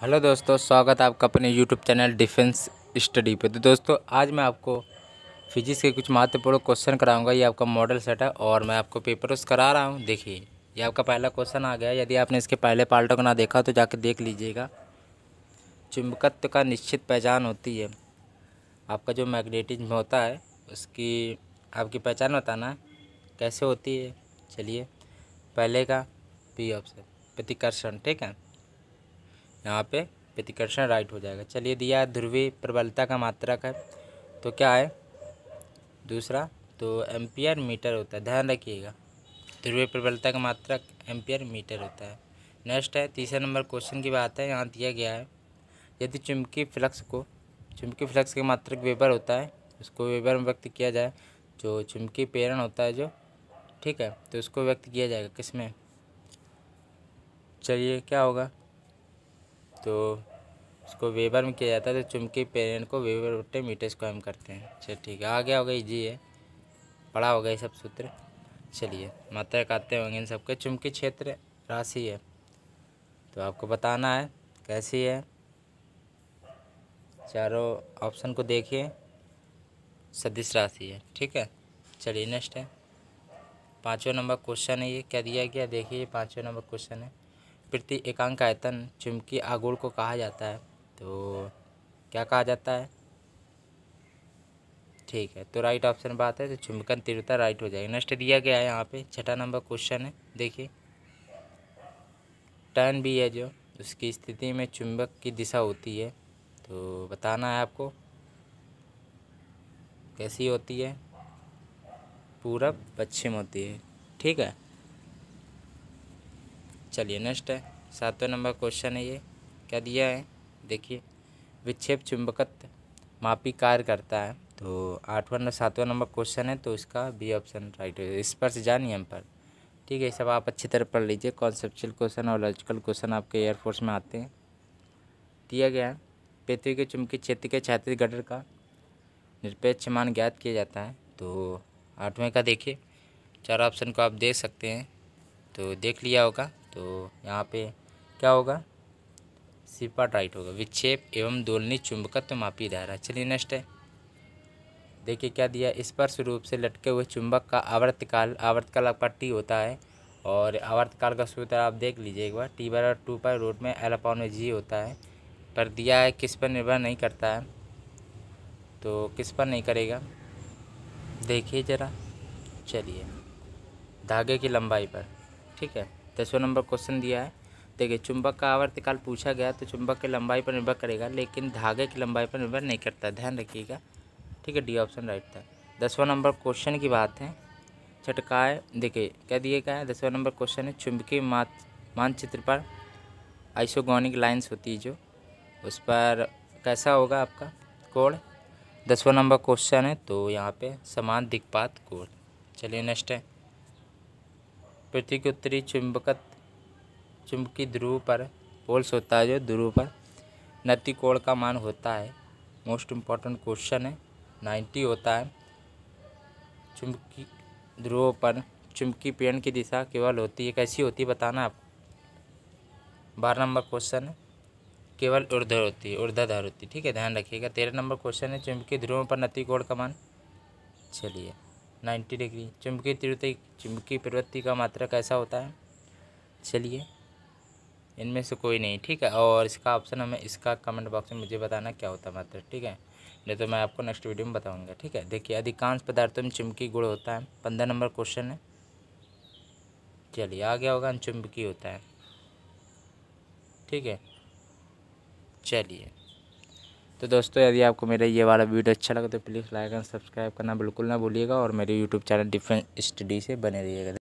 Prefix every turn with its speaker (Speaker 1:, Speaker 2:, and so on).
Speaker 1: hello दोस्तों स्वागत है आपका अपने यूट्यूब चैनल डिफेंस स्टडी पे तो दोस्तों आज मैं आपको फिजिक्स के कुछ महत्वपूर्ण क्वेश्चन कराऊंगा ये आपका मॉडल सेट है और मैं आपको पेपर उस करा रहा हूँ देखिए ये आपका पहला क्वेश्चन आ गया यदि आपने इसके पहले पार्टों को ना देखा तो जाके देख लीजिएगा चुंबकत्व का निश्चित पहचान होती है आपका जो मैग्नेटिज्म होता है उसकी आपकी पहचान बताना है कैसे होती है चलिए पहले का बी ऑप्शन प्रतिकर्षण ठीक है यहाँ पे प्रतिकर्षण राइट हो जाएगा चलिए दिया है ध्रुवी प्रबलता का मात्रक है तो क्या है दूसरा तो एम्पियर मीटर होता है ध्यान रखिएगा ध्रुवी प्रबलता का मात्रक एम्पियर मीटर होता है नेक्स्ट है तीसरा नंबर क्वेश्चन की बात है यहाँ दिया गया है यदि चुमकी फ्लक्स को चुमकी फ्लक्स के मात्रक वेबर होता है उसको वेबर में व्यक्त किया जाए जो चुमकी प्रेरण होता है जो ठीक है तो उसको व्यक्त किया जाएगा किस में चलिए क्या होगा तो उसको वेबर में किया जाता है तो चुमके पेरेंट को वेबर उठे मीटर स्क्वायर करते हैं चल ठीक है आ गया होगा जी है पढ़ा होगा ये सब सूत्र चलिए मात्र काते होंगे इन सबके चुमकी क्षेत्र राशि है तो आपको बताना है कैसी है चारों ऑप्शन को देखिए सदिश राशि है ठीक है चलिए नेक्स्ट है पाँचों नंबर क्वेश्चन है ये क्या दिया गया देखिए पाँचवा नंबर क्वेश्चन है प्रति एकांक आयतन चुंबकीय आगोल को कहा जाता है तो क्या कहा जाता है ठीक है तो राइट ऑप्शन बात है तो चुंबकन तीव्रता राइट हो जाएगी नेक्स्ट दिया गया है यहाँ पे छठा नंबर क्वेश्चन है देखिए टर्न भी है जो उसकी स्थिति में चुंबक की दिशा होती है तो बताना है आपको कैसी होती है पूरब पश्चिम होती है ठीक है चलिए नेक्स्ट है सातवें नंबर क्वेश्चन है ये क्या दिया है देखिए विक्षेप चुंबकत्व मापी कार्य करता है तो आठवां नंबर सातवां नंबर क्वेश्चन है तो इसका बी ऑप्शन राइट है स्पर्श जानिए नियम पर ठीक है सब आप अच्छी तरह पढ़ लीजिए कॉन्सेप्चुअल क्वेश्चन और लॉजिकल क्वेश्चन आपके एयरफोर्स में आते हैं दिया गया है पृथ्वी के चुंबकीय क्षेत्र के छात्र गठर का निरपेक्ष मान ज्ञात किया जाता है तो आठवें का देखिए चार ऑप्शन को आप देख सकते हैं तो देख लिया होगा तो यहाँ पे क्या होगा सिपाट राइट होगा विक्षेप एवं दोलनी चुंबकत्व मापी धारा चलिए नेक्स्ट है देखिए क्या दिया स्पर्श रूप से लटके हुए चुंबक का आवर्तकाल आवर्तकाल आपका टी होता है और आवर्तकाल का सूत्र आप देख लीजिए एक बार टी बराबर टू पर रूट में एल अपाउन में जी होता है पर दिया है किस पर निर्भर नहीं करता है तो किस पर नहीं करेगा देखिए ज़रा चलिए धागे की लंबाई पर ठीक है दसवें नंबर क्वेश्चन दिया है देखिए चुंबक का आवर्तकाल पूछा गया तो चुंबक की लंबाई पर निर्भर करेगा लेकिन धागे की लंबाई पर निर्भर नहीं करता ध्यान रखिएगा ठीक है डी ऑप्शन राइट था दसवां नंबर क्वेश्चन की बात है छटकाए देखिए क्या दिए गए है दसवा नंबर क्वेश्चन है चुंबकीय मानचित्र पर आइसोगोनिक लाइन्स होती है जो उस पर कैसा होगा आपका कोण दसवां नंबर क्वेश्चन है तो यहाँ पे समान दिखपात कोण चलिए नेक्स्ट है पृथ्वी के उत्तरी चुंबकत चुंबकी ध्रुव पर पोल्स होता है जो ध्रुव पर नति कोण का मान होता है मोस्ट इम्पॉर्टेंट क्वेश्चन है नाइन्टी होता है चुंबकी ध्रुव पर चुंबकी पेड़ की दिशा केवल होती है कैसी होती है बताना आप बारह नंबर क्वेश्चन है केवल उर्धर होती है उर्धाधर होती है ठीक है ध्यान रखिएगा तेरह नंबर क्वेश्चन है चुंबकी ध्रुव पर नति कोण का मान चलिए 90 डिग्री चुंबकीय तीव्रता चुंबकीय प्रवृत्ति का मात्रा कैसा होता है चलिए इनमें से कोई नहीं ठीक है और इसका ऑप्शन हमें इसका कमेंट बॉक्स में मुझे बताना क्या होता है मात्र ठीक है नहीं तो मैं आपको नेक्स्ट वीडियो में बताऊंगा ठीक है देखिए अधिकांश पदार्थों में चुंबकीय गुण होता है पंद्रह नंबर क्वेश्चन है चलिए आ गया होगा चुंबकीय होता है ठीक है चलिए तो दोस्तों यदि आपको मेरा ये वाला वीडियो अच्छा लगा तो प्लीज़ लाइक एंड सब्सक्राइब करना बिल्कुल ना भूलिएगा और मेरे यूट्यूब चैनल डिफेंस स्टडी से बने रहिएगा